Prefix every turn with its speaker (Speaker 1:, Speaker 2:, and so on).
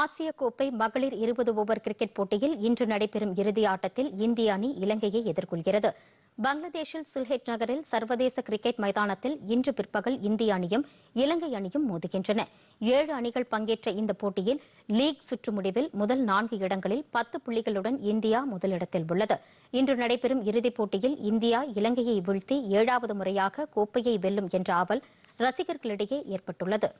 Speaker 1: ஆசிய கோப்பை மகளிர் இருபது ஓவர் கிரிக்கெட் போட்டியில் இன்று நடைபெறும் இறுதி ஆட்டத்தில் இந்திய அணி இலங்கையை எதிர்கொள்கிறது பங்களாதேஷில் சில்ஹெட் நகரில் சர்வதேச கிரிக்கெட் மைதானத்தில் இன்று பிற்பகல் இந்திய அணியும் இலங்கை அணியும் மோதுகின்றன ஏழு அணிகள் பங்கேற்ற இந்த போட்டியில் லீக் சுற்று முடிவில் முதல் நான்கு இடங்களில் பத்து புள்ளிகளுடன் இந்தியா முதலிடத்தில் உள்ளது இன்று நடைபெறும் இறுதிப் போட்டியில் இந்தியா இலங்கையை வீழ்த்தி ஏழாவது முறையாக கோப்பையை வெல்லும் என்ற ஆவல் ரசிகர்களிடையே ஏற்பட்டுள்ளது